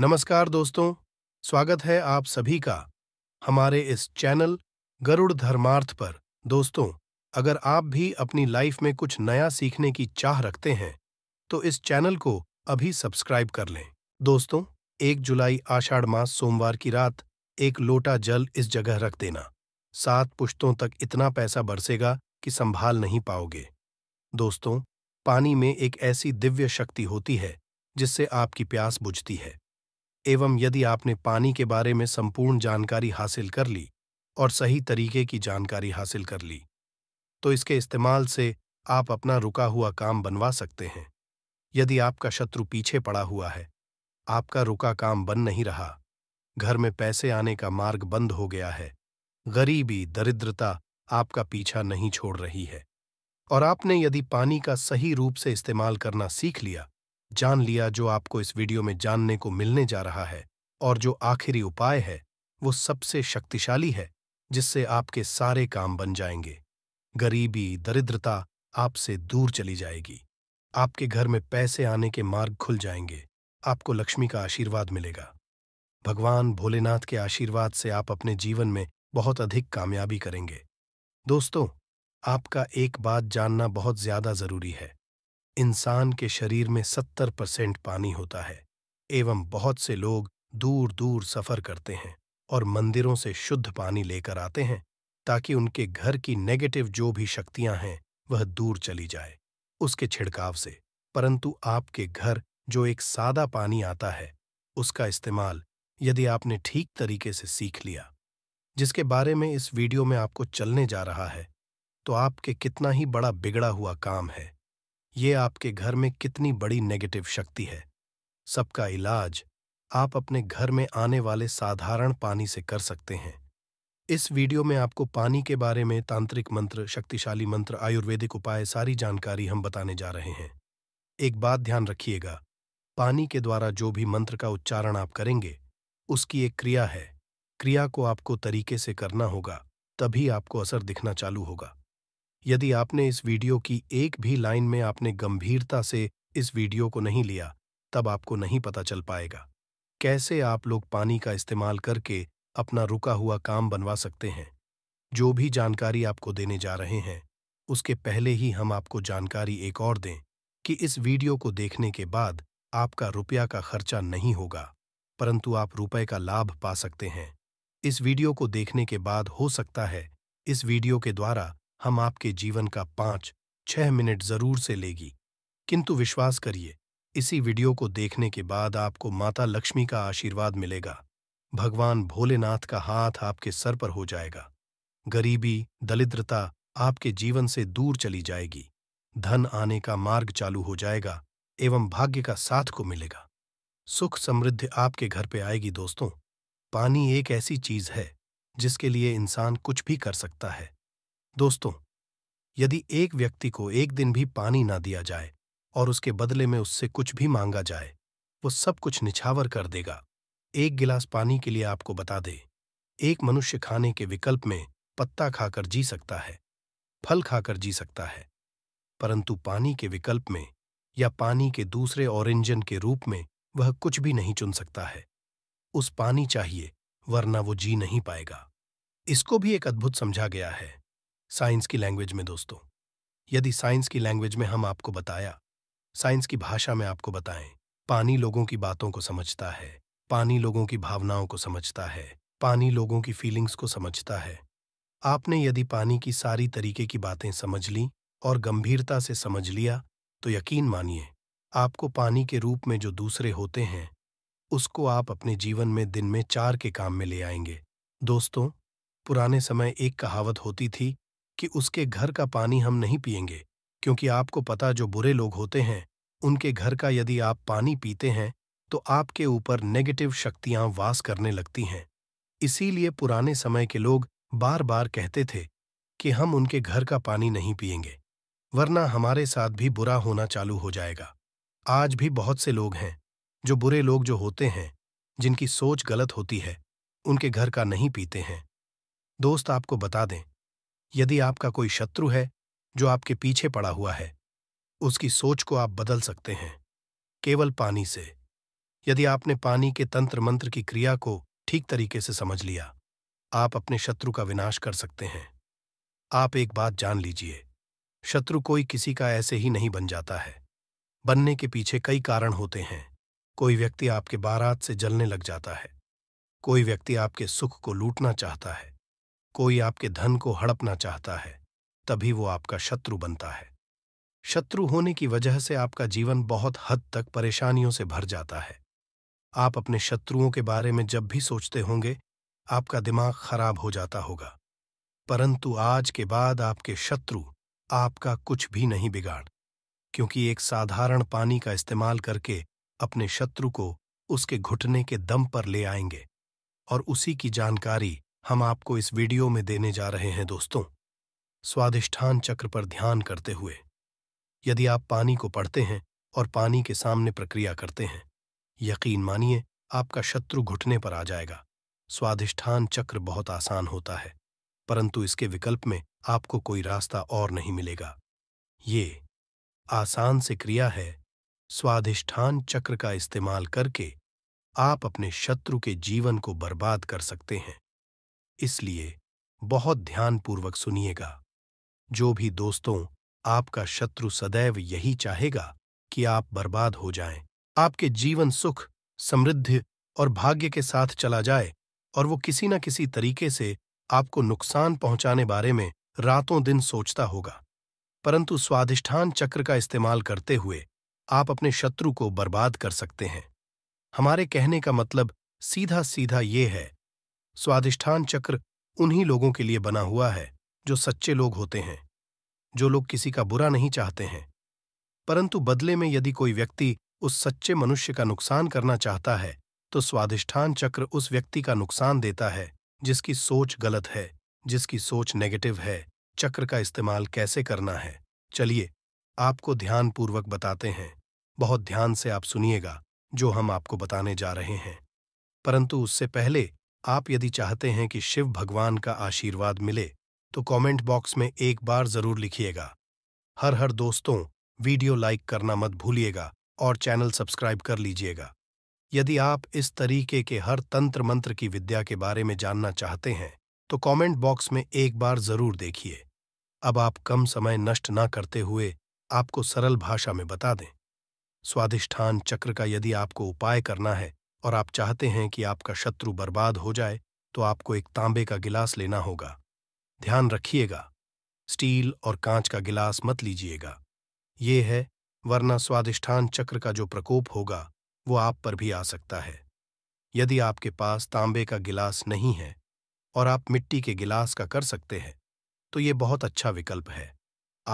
नमस्कार दोस्तों स्वागत है आप सभी का हमारे इस चैनल गरुड़ धर्मार्थ पर दोस्तों अगर आप भी अपनी लाइफ में कुछ नया सीखने की चाह रखते हैं तो इस चैनल को अभी सब्सक्राइब कर लें दोस्तों एक जुलाई आषाढ़ मास सोमवार की रात एक लोटा जल इस जगह रख देना सात पुश्तों तक इतना पैसा बरसेगा कि संभाल नहीं पाओगे दोस्तों पानी में एक ऐसी दिव्य शक्ति होती है जिससे आपकी प्यास बुझती है एवं यदि आपने पानी के बारे में संपूर्ण जानकारी हासिल कर ली और सही तरीके की जानकारी हासिल कर ली तो इसके इस्तेमाल से आप अपना रुका हुआ काम बनवा सकते हैं यदि आपका शत्रु पीछे पड़ा हुआ है आपका रुका काम बन नहीं रहा घर में पैसे आने का मार्ग बंद हो गया है गरीबी दरिद्रता आपका पीछा नहीं छोड़ रही है और आपने यदि पानी का सही रूप से इस्तेमाल करना सीख लिया जान लिया जो आपको इस वीडियो में जानने को मिलने जा रहा है और जो आखिरी उपाय है वो सबसे शक्तिशाली है जिससे आपके सारे काम बन जाएंगे गरीबी दरिद्रता आपसे दूर चली जाएगी आपके घर में पैसे आने के मार्ग खुल जाएंगे आपको लक्ष्मी का आशीर्वाद मिलेगा भगवान भोलेनाथ के आशीर्वाद से आप अपने जीवन में बहुत अधिक कामयाबी करेंगे दोस्तों आपका एक बात जानना बहुत ज्यादा जरूरी है इंसान के शरीर में सत्तर परसेंट पानी होता है एवं बहुत से लोग दूर दूर सफर करते हैं और मंदिरों से शुद्ध पानी लेकर आते हैं ताकि उनके घर की नेगेटिव जो भी शक्तियां हैं वह दूर चली जाए उसके छिड़काव से परंतु आपके घर जो एक सादा पानी आता है उसका इस्तेमाल यदि आपने ठीक तरीके से सीख लिया जिसके बारे में इस वीडियो में आपको चलने जा रहा है तो आपके कितना ही बड़ा बिगड़ा हुआ काम है ये आपके घर में कितनी बड़ी नेगेटिव शक्ति है सबका इलाज आप अपने घर में आने वाले साधारण पानी से कर सकते हैं इस वीडियो में आपको पानी के बारे में तांत्रिक मंत्र शक्तिशाली मंत्र आयुर्वेदिक उपाय सारी जानकारी हम बताने जा रहे हैं एक बात ध्यान रखिएगा पानी के द्वारा जो भी मंत्र का उच्चारण आप करेंगे उसकी एक क्रिया है क्रिया को आपको तरीके से करना होगा तभी आपको असर दिखना चालू होगा यदि आपने इस वीडियो की एक भी लाइन में आपने गंभीरता से इस वीडियो को नहीं लिया तब आपको नहीं पता चल पाएगा कैसे आप लोग पानी का इस्तेमाल करके अपना रुका हुआ काम बनवा सकते हैं जो भी जानकारी आपको देने जा रहे हैं उसके पहले ही हम आपको जानकारी एक और दें कि इस वीडियो को देखने के बाद आपका रुपया का खर्चा नहीं होगा परंतु आप रुपए का लाभ पा सकते हैं इस वीडियो को देखने के बाद हो सकता है इस वीडियो के द्वारा हम आपके जीवन का पांच छह मिनट जरूर से लेगी किंतु विश्वास करिए इसी वीडियो को देखने के बाद आपको माता लक्ष्मी का आशीर्वाद मिलेगा भगवान भोलेनाथ का हाथ आपके सर पर हो जाएगा गरीबी दलिद्रता आपके जीवन से दूर चली जाएगी धन आने का मार्ग चालू हो जाएगा एवं भाग्य का साथ को मिलेगा सुख समृद्धि आपके घर पे आएगी दोस्तों पानी एक ऐसी चीज है जिसके लिए इंसान कुछ भी कर सकता है दोस्तों यदि एक व्यक्ति को एक दिन भी पानी ना दिया जाए और उसके बदले में उससे कुछ भी मांगा जाए वो सब कुछ निछावर कर देगा एक गिलास पानी के लिए आपको बता दे एक मनुष्य खाने के विकल्प में पत्ता खाकर जी सकता है फल खाकर जी सकता है परंतु पानी के विकल्प में या पानी के दूसरे ऑरेंजन के रूप में वह कुछ भी नहीं चुन सकता है उस पानी चाहिए वरना वो जी नहीं पाएगा इसको भी एक अद्भुत समझा गया है साइंस की लैंग्वेज में दोस्तों यदि साइंस की लैंग्वेज में हम आपको बताया साइंस की भाषा में आपको बताएं पानी लोगों की बातों को समझता है पानी लोगों की भावनाओं को समझता है पानी लोगों की फीलिंग्स को समझता है आपने यदि पानी की सारी तरीके की बातें समझ ली और गंभीरता से समझ लिया तो यकीन मानिए आपको पानी के रूप में जो दूसरे होते हैं उसको आप अपने जीवन में दिन में चार के काम में ले आएंगे दोस्तों पुराने समय एक कहावत होती थी कि उसके घर का पानी हम नहीं पियेंगे क्योंकि आपको पता जो बुरे लोग होते हैं उनके घर का यदि आप पानी पीते हैं तो आपके ऊपर नेगेटिव शक्तियां वास करने लगती हैं इसीलिए पुराने समय के लोग बार बार कहते थे कि हम उनके घर का पानी नहीं पियेंगे वरना हमारे साथ भी बुरा होना चालू हो जाएगा आज भी बहुत से लोग हैं जो बुरे लोग जो होते हैं जिनकी सोच गलत होती है उनके घर का नहीं पीते हैं दोस्त आपको बता दें यदि आपका कोई शत्रु है जो आपके पीछे पड़ा हुआ है उसकी सोच को आप बदल सकते हैं केवल पानी से यदि आपने पानी के तंत्र मंत्र की क्रिया को ठीक तरीके से समझ लिया आप अपने शत्रु का विनाश कर सकते हैं आप एक बात जान लीजिए शत्रु कोई किसी का ऐसे ही नहीं बन जाता है बनने के पीछे कई कारण होते हैं कोई व्यक्ति आपके बारात से जलने लग जाता है कोई व्यक्ति आपके सुख को लूटना चाहता है कोई आपके धन को हड़पना चाहता है तभी वो आपका शत्रु बनता है शत्रु होने की वजह से आपका जीवन बहुत हद तक परेशानियों से भर जाता है आप अपने शत्रुओं के बारे में जब भी सोचते होंगे आपका दिमाग खराब हो जाता होगा परंतु आज के बाद आपके शत्रु आपका कुछ भी नहीं बिगाड़ क्योंकि एक साधारण पानी का इस्तेमाल करके अपने शत्रु को उसके घुटने के दम पर ले आएंगे और उसी की जानकारी हम आपको इस वीडियो में देने जा रहे हैं दोस्तों स्वादिष्ठान चक्र पर ध्यान करते हुए यदि आप पानी को पढ़ते हैं और पानी के सामने प्रक्रिया करते हैं यकीन मानिए आपका शत्रु घुटने पर आ जाएगा स्वादिष्ठान चक्र बहुत आसान होता है परंतु इसके विकल्प में आपको कोई रास्ता और नहीं मिलेगा ये आसान से क्रिया है स्वादिष्ठान चक्र का इस्तेमाल करके आप अपने शत्रु के जीवन को बर्बाद कर सकते हैं इसलिए बहुत ध्यानपूर्वक सुनिएगा जो भी दोस्तों आपका शत्रु सदैव यही चाहेगा कि आप बर्बाद हो जाएं, आपके जीवन सुख समृद्धि और भाग्य के साथ चला जाए और वो किसी न किसी तरीके से आपको नुकसान पहुंचाने बारे में रातों दिन सोचता होगा परंतु स्वाधिष्ठान चक्र का इस्तेमाल करते हुए आप अपने शत्रु को बर्बाद कर सकते हैं हमारे कहने का मतलब सीधा सीधा ये है स्वाधिष्ठान चक्र उन्हीं लोगों के लिए बना हुआ है जो सच्चे लोग होते हैं जो लोग किसी का बुरा नहीं चाहते हैं परंतु बदले में यदि कोई व्यक्ति उस सच्चे मनुष्य का नुकसान करना चाहता है तो स्वाधिष्ठान चक्र उस व्यक्ति का नुकसान देता है जिसकी सोच गलत है जिसकी सोच नेगेटिव है चक्र का इस्तेमाल कैसे करना है चलिए आपको ध्यानपूर्वक बताते हैं बहुत ध्यान से आप सुनिएगा जो हम आपको बताने जा रहे हैं परंतु उससे पहले आप यदि चाहते हैं कि शिव भगवान का आशीर्वाद मिले तो कमेंट बॉक्स में एक बार जरूर लिखिएगा हर हर दोस्तों वीडियो लाइक करना मत भूलिएगा और चैनल सब्सक्राइब कर लीजिएगा यदि आप इस तरीके के हर तंत्र मंत्र की विद्या के बारे में जानना चाहते हैं तो कमेंट बॉक्स में एक बार जरूर देखिए अब आप कम समय नष्ट ना करते हुए आपको सरल भाषा में बता दें स्वादिष्ठान चक्र का यदि आपको उपाय करना है और आप चाहते हैं कि आपका शत्रु बर्बाद हो जाए तो आपको एक तांबे का गिलास लेना होगा ध्यान रखिएगा स्टील और कांच का गिलास मत लीजिएगा ये है वरना स्वादिष्ठान चक्र का जो प्रकोप होगा वो आप पर भी आ सकता है यदि आपके पास तांबे का गिलास नहीं है और आप मिट्टी के गिलास का कर सकते हैं तो ये बहुत अच्छा विकल्प है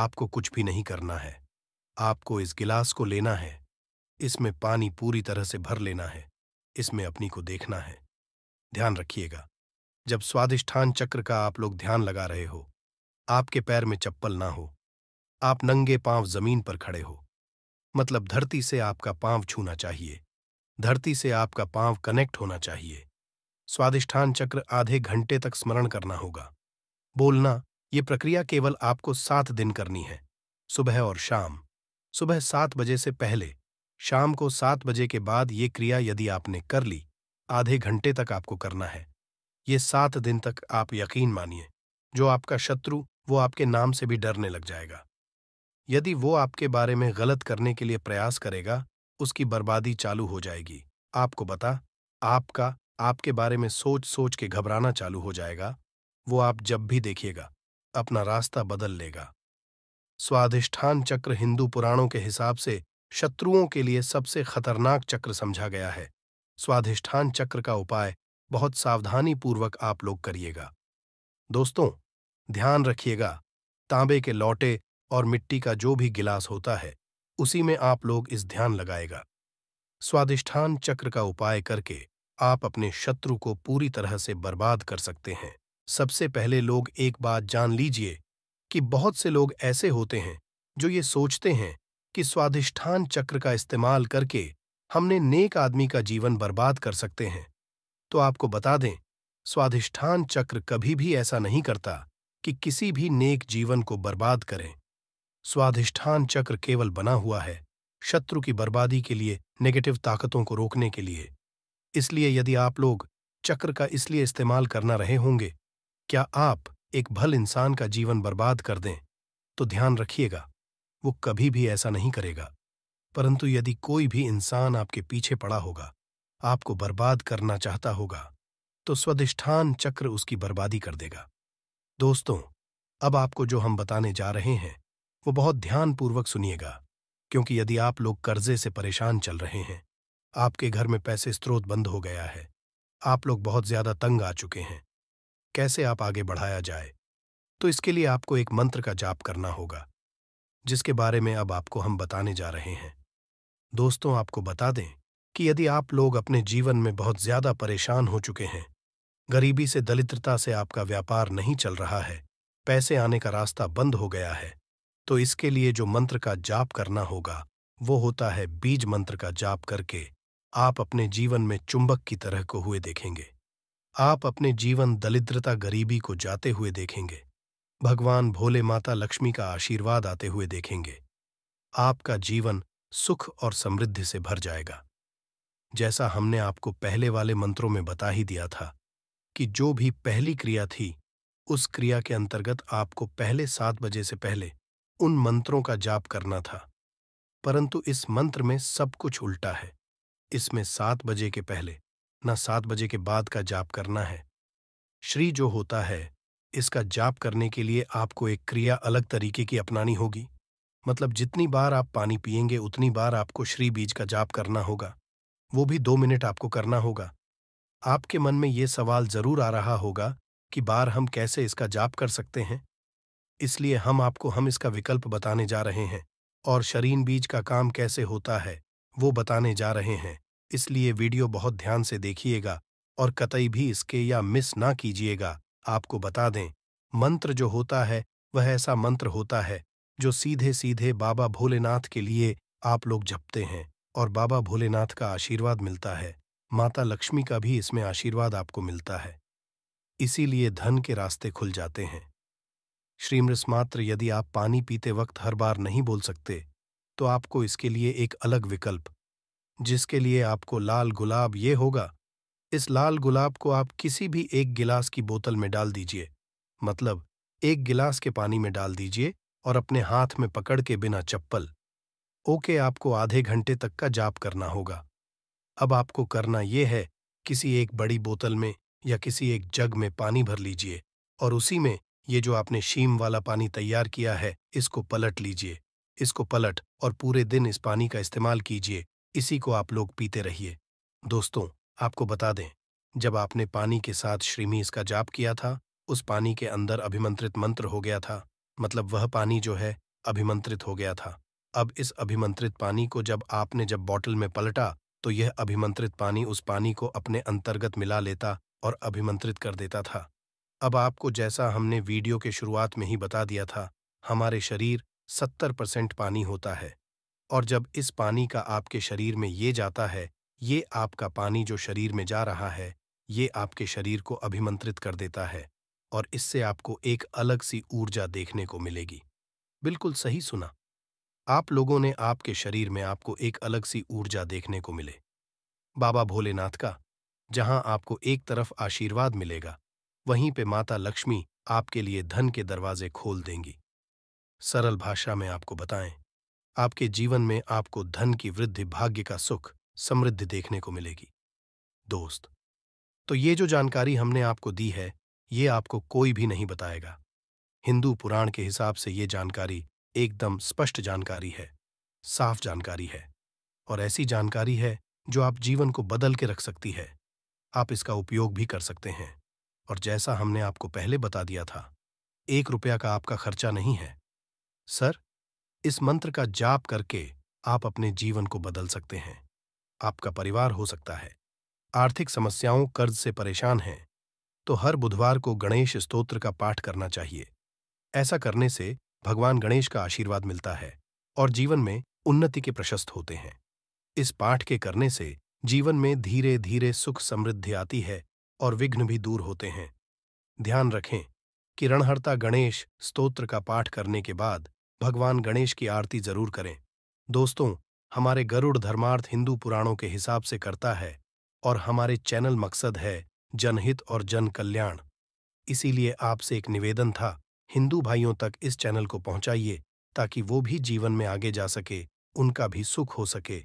आपको कुछ भी नहीं करना है आपको इस गिलास को लेना है इसमें पानी पूरी तरह से भर लेना है इसमें अपनी को देखना है ध्यान रखिएगा जब स्वादिष्ठान चक्र का आप लोग ध्यान लगा रहे हो आपके पैर में चप्पल ना हो आप नंगे पांव जमीन पर खड़े हो मतलब धरती से आपका पांव छूना चाहिए धरती से आपका पांव कनेक्ट होना चाहिए स्वादिष्ठान चक्र आधे घंटे तक स्मरण करना होगा बोलना ये प्रक्रिया केवल आपको सात दिन करनी है सुबह और शाम सुबह सात बजे से पहले शाम को सात बजे के बाद ये क्रिया यदि आपने कर ली आधे घंटे तक आपको करना है ये सात दिन तक आप यकीन मानिए जो आपका शत्रु वो आपके नाम से भी डरने लग जाएगा यदि वो आपके बारे में गलत करने के लिए प्रयास करेगा उसकी बर्बादी चालू हो जाएगी आपको बता आपका आपके बारे में सोच सोच के घबराना चालू हो जाएगा वो आप जब भी देखिएगा अपना रास्ता बदल लेगा स्वाधिष्ठान चक्र हिंदू पुराणों के हिसाब से शत्रुओं के लिए सबसे खतरनाक चक्र समझा गया है स्वाधिष्ठान चक्र का उपाय बहुत सावधानीपूर्वक आप लोग करिएगा दोस्तों ध्यान रखिएगा तांबे के लौटे और मिट्टी का जो भी गिलास होता है उसी में आप लोग इस ध्यान लगाएगा स्वादिष्ठान चक्र का उपाय करके आप अपने शत्रु को पूरी तरह से बर्बाद कर सकते हैं सबसे पहले लोग एक बात जान लीजिए कि बहुत से लोग ऐसे होते हैं जो ये सोचते हैं कि स्वाधिष्ठान चक्र का इस्तेमाल करके हमने नेक आदमी का जीवन बर्बाद कर सकते हैं तो आपको बता दें स्वाधिष्ठान चक्र कभी भी ऐसा नहीं करता कि किसी भी नेक जीवन को बर्बाद करें स्वाधिष्ठान चक्र केवल बना हुआ है शत्रु की बर्बादी के लिए नेगेटिव ताकतों को रोकने के लिए इसलिए यदि आप लोग चक्र का इसलिए इस्तेमाल करना रहे होंगे क्या आप एक भल इंसान का जीवन बर्बाद कर दें तो ध्यान रखिएगा वो कभी भी ऐसा नहीं करेगा परंतु यदि कोई भी इंसान आपके पीछे पड़ा होगा आपको बर्बाद करना चाहता होगा तो स्वधिष्ठान चक्र उसकी बर्बादी कर देगा दोस्तों अब आपको जो हम बताने जा रहे हैं वो बहुत ध्यानपूर्वक सुनिएगा क्योंकि यदि आप लोग कर्जे से परेशान चल रहे हैं आपके घर में पैसे स्रोत बंद हो गया है आप लोग बहुत ज्यादा तंग आ चुके हैं कैसे आप आगे बढ़ाया जाए तो इसके लिए आपको एक मंत्र का जाप करना होगा जिसके बारे में अब आपको हम बताने जा रहे हैं दोस्तों आपको बता दें कि यदि आप लोग अपने जीवन में बहुत ज्यादा परेशान हो चुके हैं गरीबी से दलित्रता से आपका व्यापार नहीं चल रहा है पैसे आने का रास्ता बंद हो गया है तो इसके लिए जो मंत्र का जाप करना होगा वो होता है बीज मंत्र का जाप करके आप अपने जीवन में चुंबक की तरह को हुए देखेंगे आप अपने जीवन दलिद्रता गरीबी को जाते हुए देखेंगे भगवान भोले माता लक्ष्मी का आशीर्वाद आते हुए देखेंगे आपका जीवन सुख और समृद्धि से भर जाएगा जैसा हमने आपको पहले वाले मंत्रों में बता ही दिया था कि जो भी पहली क्रिया थी उस क्रिया के अंतर्गत आपको पहले सात बजे से पहले उन मंत्रों का जाप करना था परंतु इस मंत्र में सब कुछ उल्टा है इसमें सात बजे के पहले न सात बजे के बाद का जाप करना है श्री जो होता है इसका जाप करने के लिए आपको एक क्रिया अलग तरीके की अपनानी होगी मतलब जितनी बार आप पानी पिएंगे उतनी बार आपको श्री बीज का जाप करना होगा वो भी दो मिनट आपको करना होगा आपके मन में ये सवाल जरूर आ रहा होगा कि बार हम कैसे इसका जाप कर सकते हैं इसलिए हम आपको हम इसका विकल्प बताने जा रहे हैं और शरीन बीज का काम कैसे होता है वो बताने जा रहे हैं इसलिए वीडियो बहुत ध्यान से देखिएगा और कतई भी इसके या मिस ना कीजिएगा आपको बता दें मंत्र जो होता है वह ऐसा मंत्र होता है जो सीधे सीधे बाबा भोलेनाथ के लिए आप लोग जपते हैं और बाबा भोलेनाथ का आशीर्वाद मिलता है माता लक्ष्मी का भी इसमें आशीर्वाद आपको मिलता है इसीलिए धन के रास्ते खुल जाते हैं श्रीमृस्मात्र यदि आप पानी पीते वक्त हर बार नहीं बोल सकते तो आपको इसके लिए एक अलग विकल्प जिसके लिए आपको लाल गुलाब ये होगा इस लाल गुलाब को आप किसी भी एक गिलास की बोतल में डाल दीजिए मतलब एक गिलास के पानी में डाल दीजिए और अपने हाथ में पकड़ के बिना चप्पल ओके आपको आधे घंटे तक का जाप करना होगा अब आपको करना यह है किसी एक बड़ी बोतल में या किसी एक जग में पानी भर लीजिए और उसी में ये जो आपने शीम वाला पानी तैयार किया है इसको पलट लीजिए इसको पलट और पूरे दिन इस पानी का इस्तेमाल कीजिए इसी को आप लोग पीते रहिए दोस्तों आपको बता दें जब आपने पानी के साथ श्रीमीस का जाप किया था उस पानी के अंदर अभिमंत्रित मंत्र हो गया था मतलब वह पानी जो है अभिमंत्रित हो गया था अब इस अभिमंत्रित पानी को जब आपने जब बॉटल में पलटा तो यह अभिमंत्रित पानी उस पानी को अपने अंतर्गत मिला लेता और अभिमंत्रित कर देता था अब आपको जैसा हमने वीडियो के शुरुआत में ही बता दिया था हमारे शरीर सत्तर परसेंट पानी होता है और जब इस पानी का आपके शरीर में ये जाता है ये आपका पानी जो शरीर में जा रहा है ये आपके शरीर को अभिमंत्रित कर देता है और इससे आपको एक अलग सी ऊर्जा देखने को मिलेगी बिल्कुल सही सुना आप लोगों ने आपके शरीर में आपको एक अलग सी ऊर्जा देखने को मिले बाबा भोलेनाथ का जहां आपको एक तरफ आशीर्वाद मिलेगा वहीं पे माता लक्ष्मी आपके लिए धन के दरवाजे खोल देंगी सरल भाषा में आपको बताएं आपके जीवन में आपको धन की वृद्धि भाग्य का सुख समृद्धि देखने को मिलेगी दोस्त तो ये जो जानकारी हमने आपको दी है ये आपको कोई भी नहीं बताएगा हिंदू पुराण के हिसाब से ये जानकारी एकदम स्पष्ट जानकारी है साफ जानकारी है और ऐसी जानकारी है जो आप जीवन को बदल के रख सकती है आप इसका उपयोग भी कर सकते हैं और जैसा हमने आपको पहले बता दिया था एक रुपया का आपका खर्चा नहीं है सर इस मंत्र का जाप करके आप अपने जीवन को बदल सकते हैं आपका परिवार हो सकता है आर्थिक समस्याओं कर्ज से परेशान हैं तो हर बुधवार को गणेश स्तोत्र का पाठ करना चाहिए ऐसा करने से भगवान गणेश का आशीर्वाद मिलता है और जीवन में उन्नति के प्रशस्त होते हैं इस पाठ के करने से जीवन में धीरे धीरे सुख समृद्धि आती है और विघ्न भी दूर होते हैं ध्यान रखें कि रणहर्ता गणेश स्तोत्र का पाठ करने के बाद भगवान गणेश की आरती जरूर करें दोस्तों हमारे गरुड़ धर्मार्थ हिंदू पुराणों के हिसाब से करता है और हमारे चैनल मकसद है जनहित और जन कल्याण इसीलिए आपसे एक निवेदन था हिंदू भाइयों तक इस चैनल को पहुंचाइए ताकि वो भी जीवन में आगे जा सके उनका भी सुख हो सके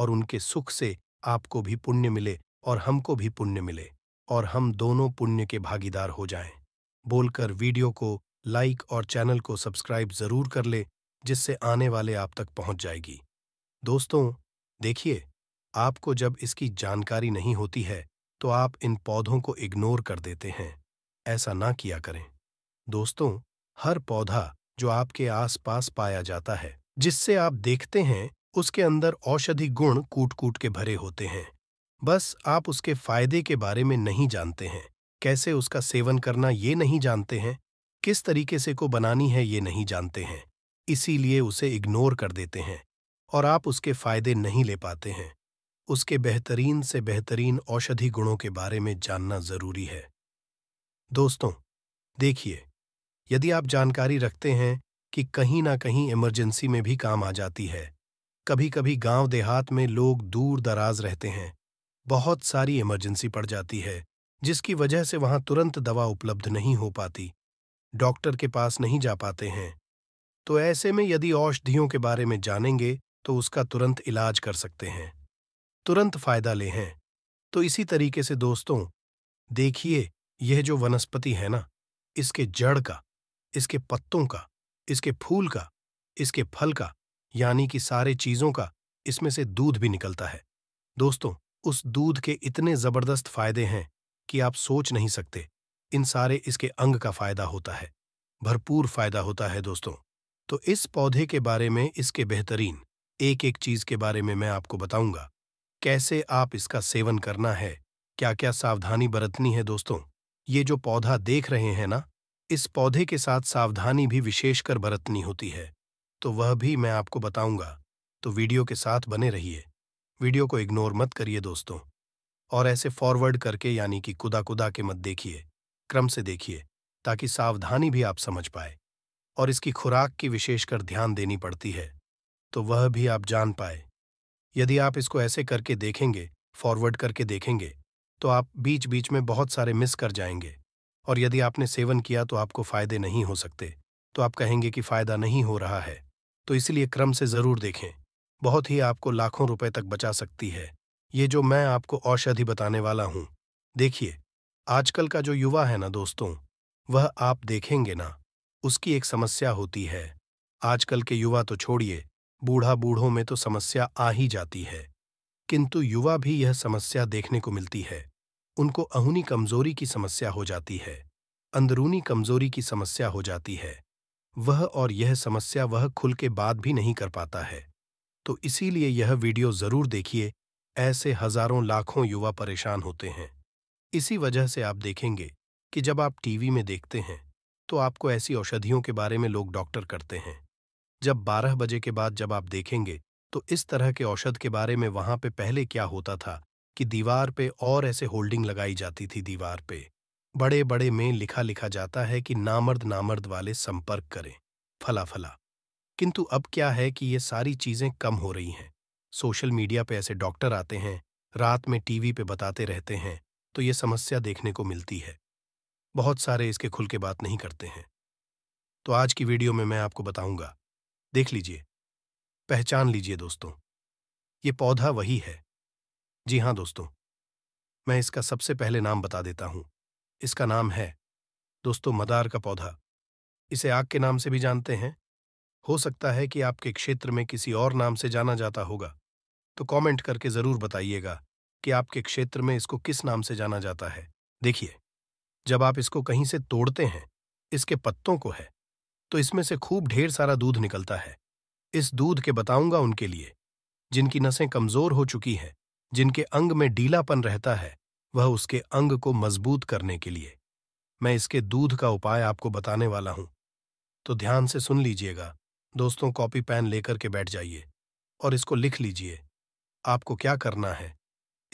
और उनके सुख से आपको भी पुण्य मिले और हमको भी पुण्य मिले और हम दोनों पुण्य के भागीदार हो जाएं। बोलकर वीडियो को लाइक और चैनल को सब्सक्राइब जरूर कर ले जिससे आने वाले आप तक पहुंच जाएगी दोस्तों देखिए आपको जब इसकी जानकारी नहीं होती है तो आप इन पौधों को इग्नोर कर देते हैं ऐसा ना किया करें दोस्तों हर पौधा जो आपके आसपास पाया जाता है जिससे आप देखते हैं उसके अंदर औषधि गुण कूट कूट के भरे होते हैं बस आप उसके फायदे के बारे में नहीं जानते हैं कैसे उसका सेवन करना ये नहीं जानते हैं किस तरीके से को बनानी है ये नहीं जानते हैं इसीलिए उसे इग्नोर कर देते हैं और आप उसके फायदे नहीं ले पाते हैं उसके बेहतरीन से बेहतरीन औषधि गुणों के बारे में जानना जरूरी है दोस्तों देखिए यदि आप जानकारी रखते हैं कि कहीं ना कहीं इमरजेंसी में भी काम आ जाती है कभी कभी गांव देहात में लोग दूर दराज रहते हैं बहुत सारी इमरजेंसी पड़ जाती है जिसकी वजह से वहां तुरंत दवा उपलब्ध नहीं हो पाती डॉक्टर के पास नहीं जा पाते हैं तो ऐसे में यदि औषधियों के बारे में जानेंगे तो उसका तुरंत इलाज कर सकते हैं तुरंत फायदा ले हैं तो इसी तरीके से दोस्तों देखिए यह जो वनस्पति है ना इसके जड़ का इसके पत्तों का इसके फूल का इसके फल का यानी कि सारे चीज़ों का इसमें से दूध भी निकलता है दोस्तों उस दूध के इतने ज़बरदस्त फायदे हैं कि आप सोच नहीं सकते इन सारे इसके अंग का फायदा होता है भरपूर फायदा होता है दोस्तों तो इस पौधे के बारे में इसके बेहतरीन एक एक चीज के बारे में मैं आपको बताऊंगा कैसे आप इसका सेवन करना है क्या क्या सावधानी बरतनी है दोस्तों ये जो पौधा देख रहे हैं ना इस पौधे के साथ सावधानी भी विशेषकर बरतनी होती है तो वह भी मैं आपको बताऊंगा तो वीडियो के साथ बने रहिए वीडियो को इग्नोर मत करिए दोस्तों और ऐसे फॉरवर्ड करके यानी कि कुदा कुदा के मत देखिए क्रम से देखिए ताकि सावधानी भी आप समझ पाए और इसकी खुराक की विशेषकर ध्यान देनी पड़ती है तो वह भी आप जान पाए यदि आप इसको ऐसे करके देखेंगे फॉरवर्ड करके देखेंगे तो आप बीच बीच में बहुत सारे मिस कर जाएंगे और यदि आपने सेवन किया तो आपको फायदे नहीं हो सकते तो आप कहेंगे कि फायदा नहीं हो रहा है तो इसलिए क्रम से जरूर देखें बहुत ही आपको लाखों रुपए तक बचा सकती है ये जो मैं आपको औषधि बताने वाला हूं देखिए आजकल का जो युवा है ना दोस्तों वह आप देखेंगे ना उसकी एक समस्या होती है आजकल के युवा तो छोड़िए बूढ़ा बूढ़ों में तो समस्या आ ही जाती है किंतु युवा भी यह समस्या देखने को मिलती है उनको अहूनी कमजोरी की समस्या हो जाती है अंदरूनी कमजोरी की समस्या हो जाती है वह और यह समस्या वह खुल के बाद भी नहीं कर पाता है तो इसीलिए यह वीडियो जरूर देखिए ऐसे हजारों लाखों युवा परेशान होते हैं इसी वजह से आप देखेंगे कि जब आप टीवी में देखते हैं तो आपको ऐसी औषधियों के बारे में लोग डॉक्टर करते हैं जब 12 बजे के बाद जब आप देखेंगे तो इस तरह के औषध के बारे में वहां पे पहले क्या होता था कि दीवार पे और ऐसे होल्डिंग लगाई जाती थी दीवार पे बड़े बड़े में लिखा लिखा जाता है कि नामर्द नामर्द वाले संपर्क करें फला फला किंतु अब क्या है कि ये सारी चीजें कम हो रही हैं सोशल मीडिया पे ऐसे डॉक्टर आते हैं रात में टीवी पे बताते रहते हैं तो ये समस्या देखने को मिलती है बहुत सारे इसके खुल के बात नहीं करते हैं तो आज की वीडियो में मैं आपको बताऊंगा देख लीजिए पहचान लीजिए दोस्तों ये पौधा वही है जी हाँ दोस्तों मैं इसका सबसे पहले नाम बता देता हूं इसका नाम है दोस्तों मदार का पौधा इसे आग के नाम से भी जानते हैं हो सकता है कि आपके क्षेत्र में किसी और नाम से जाना जाता होगा तो कमेंट करके जरूर बताइएगा कि आपके क्षेत्र में इसको किस नाम से जाना जाता है देखिए जब आप इसको कहीं से तोड़ते हैं इसके पत्तों को है तो इसमें से खूब ढेर सारा दूध निकलता है इस दूध के बताऊंगा उनके लिए जिनकी नसें कमजोर हो चुकी हैं जिनके अंग में डीलापन रहता है वह उसके अंग को मजबूत करने के लिए मैं इसके दूध का उपाय आपको बताने वाला हूं तो ध्यान से सुन लीजिएगा दोस्तों कॉपी पैन लेकर के बैठ जाइए और इसको लिख लीजिए आपको क्या करना है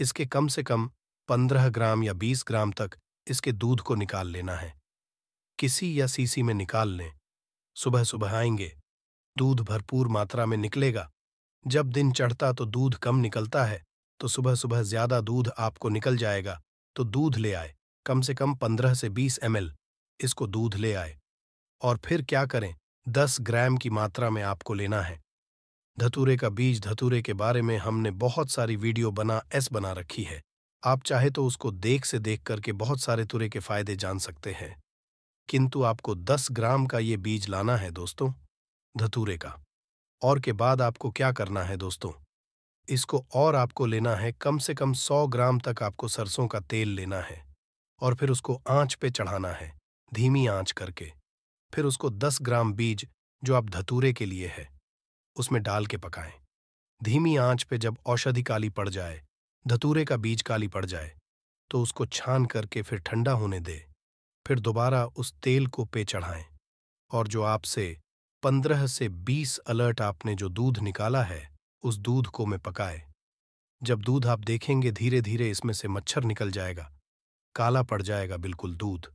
इसके कम से कम पंद्रह ग्राम या बीस ग्राम तक इसके दूध को निकाल लेना है किसी या सीसी में निकाल लें सुबह सुबह आएंगे दूध भरपूर मात्रा में निकलेगा जब दिन चढ़ता तो दूध कम निकलता है तो सुबह सुबह ज्यादा दूध आपको निकल जाएगा तो दूध ले आए कम से कम पंद्रह से बीस एम इसको दूध ले आए और फिर क्या करें दस ग्राम की मात्रा में आपको लेना है धतूरे का बीज धतूरे के बारे में हमने बहुत सारी वीडियो बना एस बना रखी है आप चाहे तो उसको देख से देख करके बहुत सारे तुरे के फायदे जान सकते हैं किंतु आपको दस ग्राम का ये बीज लाना है दोस्तों धतूरे का और के बाद आपको क्या करना है दोस्तों इसको और आपको लेना है कम से कम सौ ग्राम तक आपको सरसों का तेल लेना है और फिर उसको आंच पे चढ़ाना है धीमी आंच करके फिर उसको दस ग्राम बीज जो आप धतूरे के लिए है उसमें डाल के पकाएं धीमी आंच पे जब औषधि काली पड़ जाए धतूरे का बीज काली पड़ जाए तो उसको छान करके फिर ठंडा होने दे फिर दोबारा उस तेल को पे चढ़ाएं और जो आपसे पंद्रह से बीस अलर्ट आपने जो दूध निकाला है उस दूध को मैं पकाए जब दूध आप देखेंगे धीरे धीरे इसमें से मच्छर निकल जाएगा काला पड़ जाएगा बिल्कुल दूध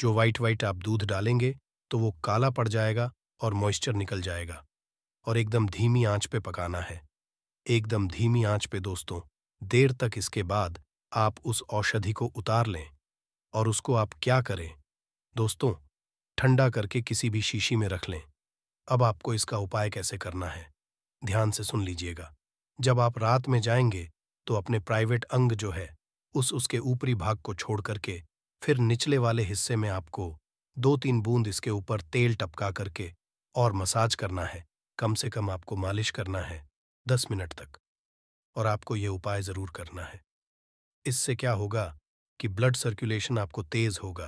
जो वाइट वाइट आप दूध डालेंगे तो वो काला पड़ जाएगा और मॉइस्चर निकल जाएगा और एकदम धीमी आंच पे पकाना है एकदम धीमी आंच पे दोस्तों देर तक इसके बाद आप उस औषधि को उतार लें और उसको आप क्या करें दोस्तों ठंडा करके किसी भी शीशी में रख लें अब आपको इसका उपाय कैसे करना है ध्यान से सुन लीजिएगा जब आप रात में जाएंगे तो अपने प्राइवेट अंग जो है उस उसके ऊपरी भाग को छोड़ करके फिर निचले वाले हिस्से में आपको दो तीन बूंद इसके ऊपर तेल टपका करके और मसाज करना है कम से कम आपको मालिश करना है दस मिनट तक और आपको ये उपाय ज़रूर करना है इससे क्या होगा कि ब्लड सर्कुलेशन आपको तेज होगा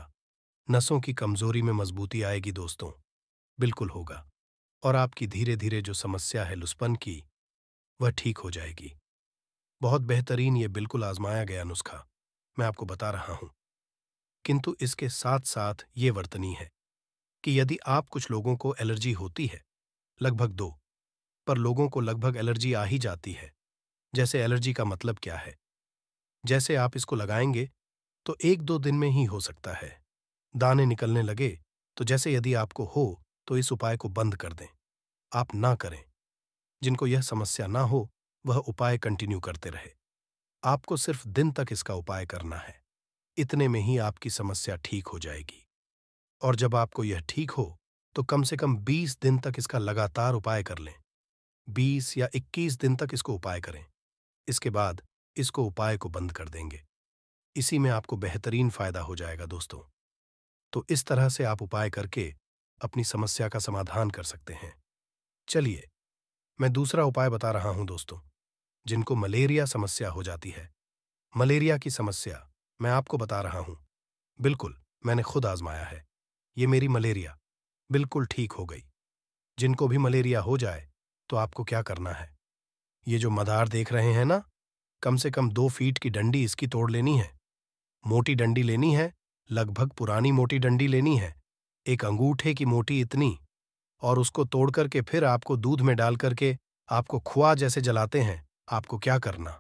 नसों की कमजोरी में मजबूती आएगी दोस्तों बिल्कुल होगा और आपकी धीरे धीरे जो समस्या है लुस्पन की वह ठीक हो जाएगी बहुत बेहतरीन ये बिल्कुल आजमाया गया नुस्खा मैं आपको बता रहा हूं किंतु इसके साथ साथ ये वर्तनी है कि यदि आप कुछ लोगों को एलर्जी होती है लगभग दो पर लोगों को लगभग एलर्जी आ ही जाती है जैसे एलर्जी का मतलब क्या है जैसे आप इसको लगाएंगे तो एक दो दिन में ही हो सकता है दाने निकलने लगे तो जैसे यदि आपको हो तो इस उपाय को बंद कर दें आप ना करें जिनको यह समस्या ना हो वह उपाय कंटिन्यू करते रहे आपको सिर्फ दिन तक इसका उपाय करना है इतने में ही आपकी समस्या ठीक हो जाएगी और जब आपको यह ठीक हो तो कम से कम 20 दिन तक इसका लगातार उपाय कर लें 20 या 21 दिन तक इसको उपाय करें इसके बाद इसको उपाय को बंद कर देंगे इसी में आपको बेहतरीन फायदा हो जाएगा दोस्तों तो इस तरह से आप उपाय करके अपनी समस्या का समाधान कर सकते हैं चलिए मैं दूसरा उपाय बता रहा हूं दोस्तों जिनको मलेरिया समस्या हो जाती है मलेरिया की समस्या मैं आपको बता रहा हूं बिल्कुल मैंने खुद आजमाया है ये मेरी मलेरिया बिल्कुल ठीक हो गई जिनको भी मलेरिया हो जाए तो आपको क्या करना है ये जो मदार देख रहे हैं ना कम से कम दो फीट की डंडी इसकी तोड़ लेनी है मोटी डंडी लेनी है लगभग पुरानी मोटी डंडी लेनी है एक अंगूठे की मोटी इतनी और उसको तोड़ करके फिर आपको दूध में डाल करके आपको खुआ जैसे जलाते हैं आपको क्या करना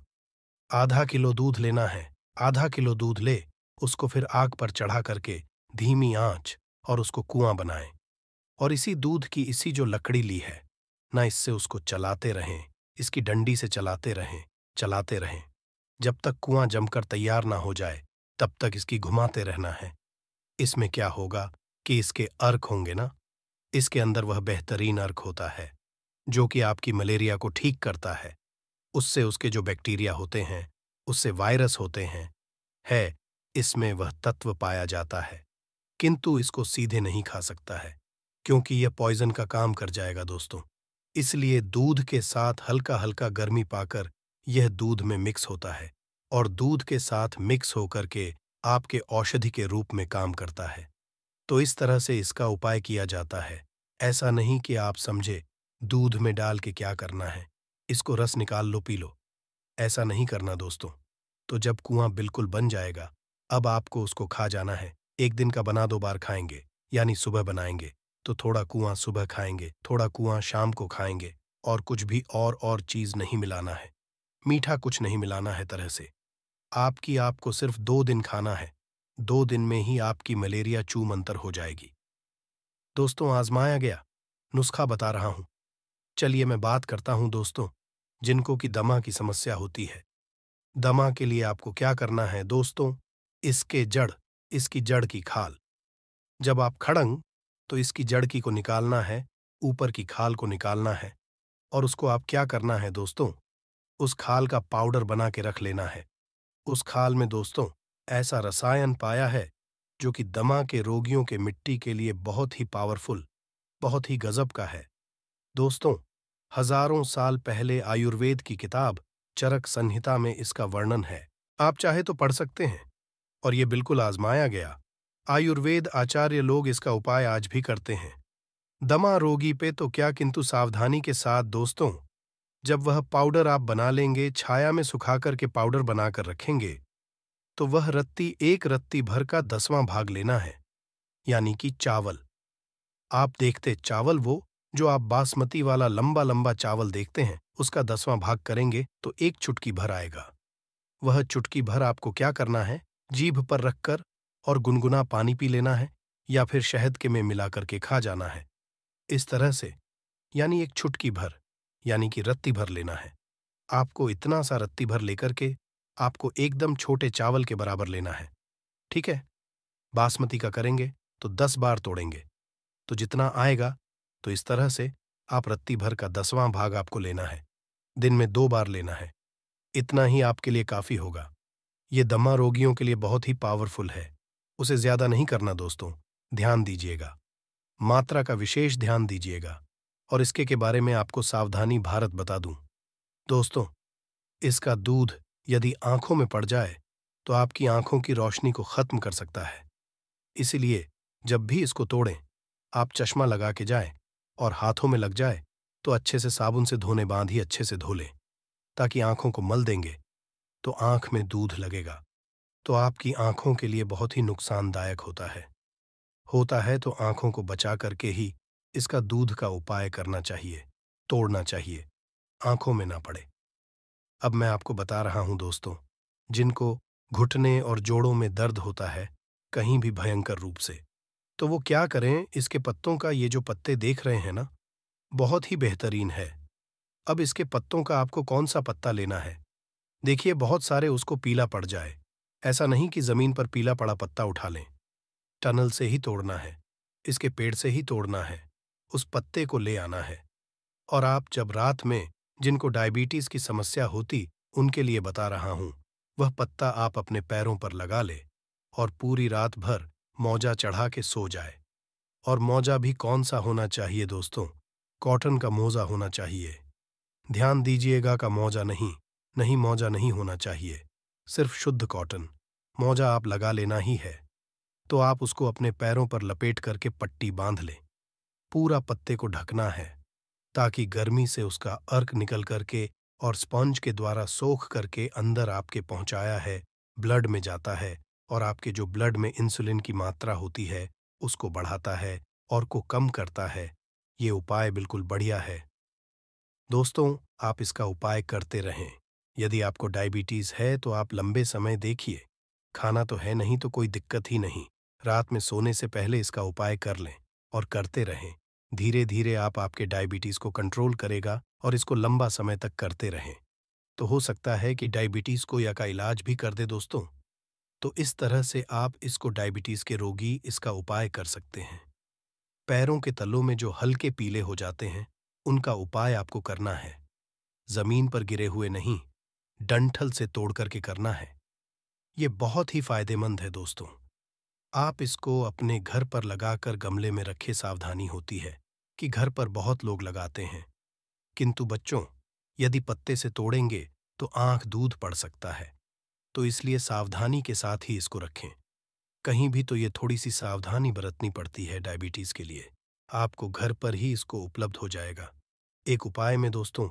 आधा किलो दूध लेना है आधा किलो दूध ले उसको फिर आग पर चढ़ा करके धीमी आंच और उसको कुआं बनाएं और इसी दूध की इसी जो लकड़ी ली है ना इससे उसको चलाते रहें इसकी डंडी से चलाते रहें चलाते रहें जब तक कुआं जमकर तैयार ना हो जाए तब तक इसकी घुमाते रहना है इसमें क्या होगा कि इसके अर्क होंगे ना इसके अंदर वह बेहतरीन अर्क होता है जो कि आपकी मलेरिया को ठीक करता है उससे उसके जो बैक्टीरिया होते हैं उससे वायरस होते हैं है इसमें वह तत्व पाया जाता है किंतु इसको सीधे नहीं खा सकता है क्योंकि यह पॉइजन का काम कर जाएगा दोस्तों इसलिए दूध के साथ हल्का हल्का गर्मी पाकर यह दूध में मिक्स होता है और दूध के साथ मिक्स होकर के आपके औषधि के रूप में काम करता है तो इस तरह से इसका उपाय किया जाता है ऐसा नहीं कि आप समझे दूध में डाल के क्या करना है इसको रस निकाल लो पी लो ऐसा नहीं करना दोस्तों तो जब कुआं बिल्कुल बन जाएगा अब आपको उसको खा जाना है एक दिन का बना दो बार खाएंगे यानी सुबह बनाएंगे तो थोड़ा कुआं सुबह खाएंगे थोड़ा कुआं शाम को खाएंगे और कुछ भी और और चीज नहीं मिलाना है मीठा कुछ नहीं मिलाना है तरह से आपकी आपको सिर्फ दो दिन खाना है दो दिन में ही आपकी मलेरिया चूम अंतर हो जाएगी दोस्तों आजमाया गया नुस्खा बता रहा हूं चलिए मैं बात करता हूं दोस्तों जिनको कि दमा की समस्या होती है दमा के लिए आपको क्या करना है दोस्तों इसके जड़ इसकी जड़ की खाल जब आप खड़ंग तो इसकी जड़ की को निकालना है ऊपर की खाल को निकालना है और उसको आप क्या करना है दोस्तों उस खाल का पाउडर बना के रख लेना है उस खाल में दोस्तों ऐसा रसायन पाया है जो कि दमा के रोगियों के मिट्टी के लिए बहुत ही पावरफुल बहुत ही गजब का है दोस्तों हजारों साल पहले आयुर्वेद की किताब चरक संहिता में इसका वर्णन है आप चाहे तो पढ़ सकते हैं और ये बिल्कुल आजमाया गया आयुर्वेद आचार्य लोग इसका उपाय आज भी करते हैं दमा रोगी पे तो क्या किंतु सावधानी के साथ दोस्तों जब वह पाउडर आप बना लेंगे छाया में सुखा करके पाउडर बनाकर रखेंगे तो वह रत्ती एक रत्ती भर का दसवां भाग लेना है यानी कि चावल आप देखते चावल वो जो आप बासमती वाला लंबा लंबा चावल देखते हैं उसका दसवां भाग करेंगे तो एक चुटकी भर आएगा वह चुटकी भर आपको क्या करना है जीभ पर रखकर और गुनगुना पानी पी लेना है या फिर शहद के में मिला करके खा जाना है इस तरह से यानी एक छुटकी भर यानी कि रत्ती भर लेना है आपको इतना सा रत्ती भर लेकर के आपको एकदम छोटे चावल के बराबर लेना है ठीक है बासमती का करेंगे तो दस बार तोड़ेंगे तो जितना आएगा तो इस तरह से आप रत्ती भर का दसवां भाग आपको लेना है दिन में दो बार लेना है इतना ही आपके लिए काफी होगा ये दमा रोगियों के लिए बहुत ही पावरफुल है उसे ज्यादा नहीं करना दोस्तों ध्यान दीजिएगा मात्रा का विशेष ध्यान दीजिएगा और इसके के बारे में आपको सावधानी भारत बता दूं दोस्तों इसका दूध यदि आंखों में पड़ जाए तो आपकी आंखों की रोशनी को खत्म कर सकता है इसलिए जब भी इसको तोड़ें आप चश्मा लगा के जाएं और हाथों में लग जाए तो अच्छे से साबुन से धोने बांध ही अच्छे से धो लें ताकि आंखों को मल देंगे तो आंख में दूध लगेगा तो आपकी आंखों के लिए बहुत ही नुकसानदायक होता है होता है तो आंखों को बचा करके ही इसका दूध का उपाय करना चाहिए तोड़ना चाहिए आंखों में ना पड़े अब मैं आपको बता रहा हूं दोस्तों जिनको घुटने और जोड़ों में दर्द होता है कहीं भी भयंकर रूप से तो वो क्या करें इसके पत्तों का ये जो पत्ते देख रहे हैं ना बहुत ही बेहतरीन है अब इसके पत्तों का आपको कौन सा पत्ता लेना है देखिए बहुत सारे उसको पीला पड़ जाए ऐसा नहीं कि जमीन पर पीला पड़ा पत्ता उठा लें टनल से ही तोड़ना है इसके पेड़ से ही तोड़ना है उस पत्ते को ले आना है और आप जब रात में जिनको डायबिटीज की समस्या होती उनके लिए बता रहा हूं वह पत्ता आप अपने पैरों पर लगा ले और पूरी रात भर मौजा चढ़ा के सो जाए और मौजा भी कौन सा होना चाहिए दोस्तों कॉटन का मोजा होना चाहिए ध्यान दीजिएगा का मौजा नहीं नहीं मौजा नहीं होना चाहिए सिर्फ शुद्ध कॉटन मौजा आप लगा लेना ही है तो आप उसको अपने पैरों पर लपेट करके पट्टी बांध लें पूरा पत्ते को ढकना है ताकि गर्मी से उसका अर्क निकल करके और स्पंज के द्वारा सोख करके अंदर आपके पहुंचाया है ब्लड में जाता है और आपके जो ब्लड में इंसुलिन की मात्रा होती है उसको बढ़ाता है और को कम करता है ये उपाय बिल्कुल बढ़िया है दोस्तों आप इसका उपाय करते रहें यदि आपको डायबिटीज है तो आप लंबे समय देखिए खाना तो है नहीं तो कोई दिक्कत ही नहीं रात में सोने से पहले इसका उपाय कर लें और करते रहें धीरे धीरे आप आपके डायबिटीज को कंट्रोल करेगा और इसको लंबा समय तक करते रहें तो हो सकता है कि डायबिटीज को या का इलाज भी कर दे दोस्तों तो इस तरह से आप इसको डायबिटीज के रोगी इसका उपाय कर सकते हैं पैरों के तलों में जो हल्के पीले हो जाते हैं उनका उपाय आपको करना है जमीन पर गिरे हुए नहीं डंठल से तोड़ करके करना है ये बहुत ही फायदेमंद है दोस्तों आप इसको अपने घर पर लगाकर गमले में रखे सावधानी होती है कि घर पर बहुत लोग लगाते हैं किंतु बच्चों यदि पत्ते से तोड़ेंगे तो आंख दूध पड़ सकता है तो इसलिए सावधानी के साथ ही इसको रखें कहीं भी तो ये थोड़ी सी सावधानी बरतनी पड़ती है डायबिटीज के लिए आपको घर पर ही इसको उपलब्ध हो जाएगा एक उपाय में दोस्तों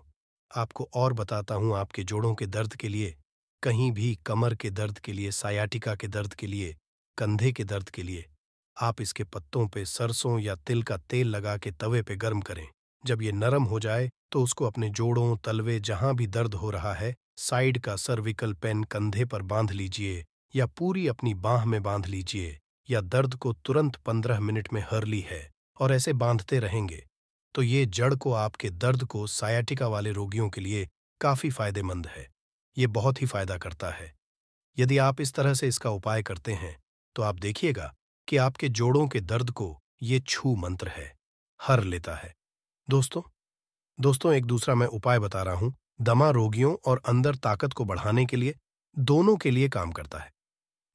आपको और बताता हूं आपके जोड़ों के दर्द के लिए कहीं भी कमर के दर्द के लिए सायाटिका के दर्द के लिए कंधे के दर्द के लिए आप इसके पत्तों पे सरसों या तिल का तेल लगा के तवे पे गर्म करें जब ये नरम हो जाए तो उसको अपने जोड़ों तलवे जहां भी दर्द हो रहा है साइड का सर्विकल पेन कंधे पर बांध लीजिए या पूरी अपनी बांह में बांध लीजिए या दर्द को तुरंत पंद्रह मिनट में हर ली है और ऐसे बांधते रहेंगे तो ये जड़ को आपके दर्द को सायाटिका वाले रोगियों के लिए काफी फायदेमंद है ये बहुत ही फायदा करता है यदि आप इस तरह से इसका उपाय करते हैं तो आप देखिएगा कि आपके जोड़ों के दर्द को ये छू मंत्र है हर लेता है दोस्तों दोस्तों एक दूसरा मैं उपाय बता रहा हूं दमा रोगियों और अंदर ताकत को बढ़ाने के लिए दोनों के लिए काम करता है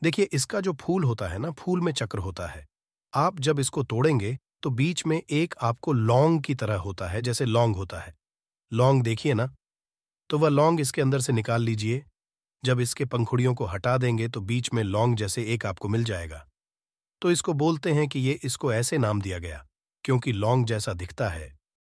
देखिए इसका जो फूल होता है ना फूल में चक्र होता है आप जब इसको तोड़ेंगे तो बीच में एक आपको लौंग की तरह होता है जैसे लौंग होता है लौंग देखिए ना तो वह लौंग इसके अंदर से निकाल लीजिए जब इसके पंखुड़ियों को हटा देंगे तो बीच में लौंग जैसे एक आपको मिल जाएगा तो इसको बोलते हैं कि ये इसको ऐसे नाम दिया गया क्योंकि लौंग जैसा दिखता है